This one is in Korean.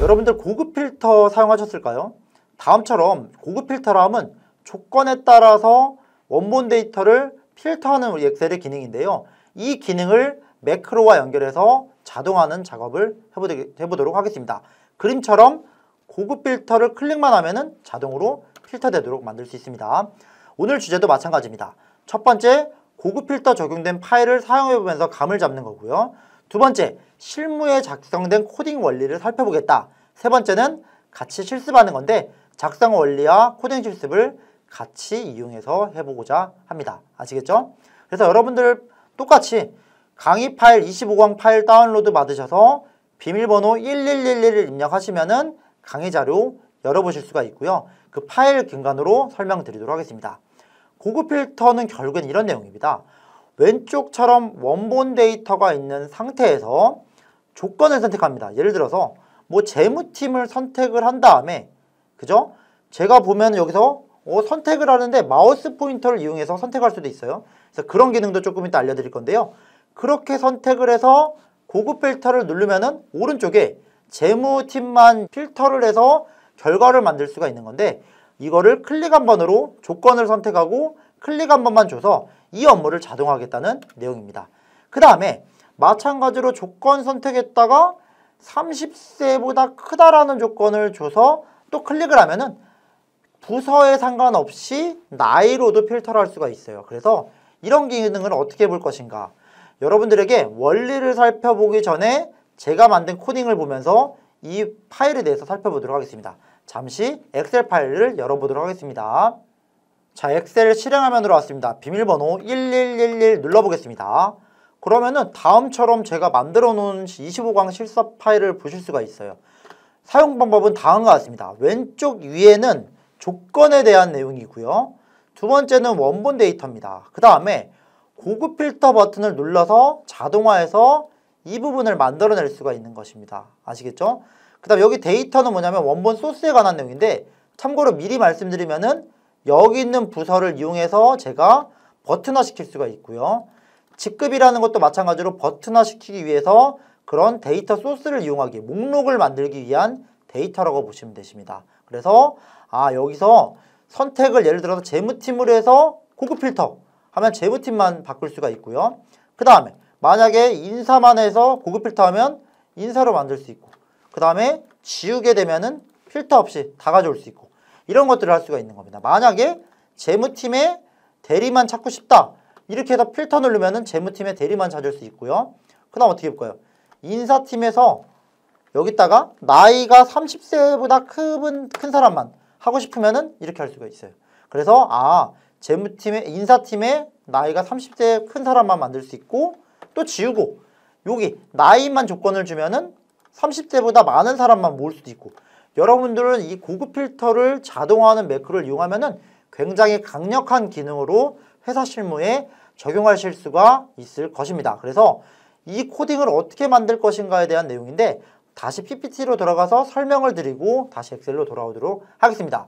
여러분들 고급 필터 사용하셨을까요? 다음처럼 고급 필터라면 조건에 따라서 원본 데이터를 필터하는 우리 엑셀의 기능인데요. 이 기능을 매크로와 연결해서 자동하는 작업을 해보도록 하겠습니다. 그림처럼 고급 필터를 클릭만 하면 은 자동으로 필터되도록 만들 수 있습니다. 오늘 주제도 마찬가지입니다. 첫 번째, 고급 필터 적용된 파일을 사용해보면서 감을 잡는 거고요. 두 번째, 실무에 작성된 코딩 원리를 살펴보겠다. 세 번째는 같이 실습하는 건데 작성 원리와 코딩 실습을 같이 이용해서 해보고자 합니다. 아시겠죠? 그래서 여러분들 똑같이 강의 파일 2 5강 파일 다운로드 받으셔서 비밀번호 11111을 입력하시면 은 강의 자료 열어보실 수가 있고요. 그 파일 근간으로 설명드리도록 하겠습니다. 고급 필터는 결국엔 이런 내용입니다. 왼쪽처럼 원본 데이터가 있는 상태에서 조건을 선택합니다. 예를 들어서 뭐 재무팀을 선택을 한 다음에 그죠? 제가 보면 여기서 어, 선택을 하는데 마우스 포인터를 이용해서 선택할 수도 있어요. 그래서 그런 기능도 조금 이따 알려드릴 건데요. 그렇게 선택을 해서 고급 필터를 누르면은 오른쪽에 재무팀만 필터를 해서 결과를 만들 수가 있는 건데 이거를 클릭 한 번으로 조건을 선택하고 클릭 한 번만 줘서 이 업무를 자동화하겠다는 내용입니다. 그 다음에 마찬가지로 조건 선택했다가 30세보다 크다라는 조건을 줘서 또 클릭을 하면은 부서에 상관없이 나이로도 필터를 할 수가 있어요. 그래서 이런 기능을 어떻게 볼 것인가 여러분들에게 원리를 살펴보기 전에 제가 만든 코딩을 보면서 이 파일에 대해서 살펴보도록 하겠습니다. 잠시 엑셀 파일을 열어보도록 하겠습니다. 자, 엑셀 실행 화면으로 왔습니다. 비밀번호 1111 눌러보겠습니다. 그러면은 다음처럼 제가 만들어 놓은 25강 실습 파일을 보실 수가 있어요. 사용 방법은 다음과 같습니다. 왼쪽 위에는 조건에 대한 내용이고요. 두 번째는 원본 데이터입니다. 그 다음에 고급 필터 버튼을 눌러서 자동화해서 이 부분을 만들어낼 수가 있는 것입니다. 아시겠죠? 그 다음 여기 데이터는 뭐냐면 원본 소스에 관한 내용인데 참고로 미리 말씀드리면은 여기 있는 부서를 이용해서 제가 버튼화 시킬 수가 있고요. 직급이라는 것도 마찬가지로 버튼화 시키기 위해서 그런 데이터 소스를 이용하기, 목록을 만들기 위한 데이터라고 보시면 되십니다. 그래서 아 여기서 선택을 예를 들어서 재무팀으로 해서 고급 필터 하면 재무팀만 바꿀 수가 있고요. 그 다음에 만약에 인사만 해서 고급 필터 하면 인사로 만들 수 있고 그 다음에 지우게 되면은 필터 없이 다 가져올 수 있고 이런 것들을 할 수가 있는 겁니다. 만약에 재무팀의 대리만 찾고 싶다. 이렇게 해서 필터 누르면 재무팀의 대리만 찾을 수 있고요. 그 다음 어떻게 볼까요? 인사팀에서 여기다가 나이가 30세보다 큰, 큰 사람만 하고 싶으면 이렇게 할 수가 있어요. 그래서 아 재무팀의 인사팀의 나이가 30세 큰 사람만 만들 수 있고 또 지우고 여기 나이만 조건을 주면은 30세보다 많은 사람만 모을 수도 있고 여러분들은 이 고급 필터를 자동화하는 매크를 이용하면 굉장히 강력한 기능으로 회사 실무에 적용하실 수가 있을 것입니다. 그래서 이 코딩을 어떻게 만들 것인가에 대한 내용인데 다시 PPT로 들어가서 설명을 드리고 다시 엑셀로 돌아오도록 하겠습니다.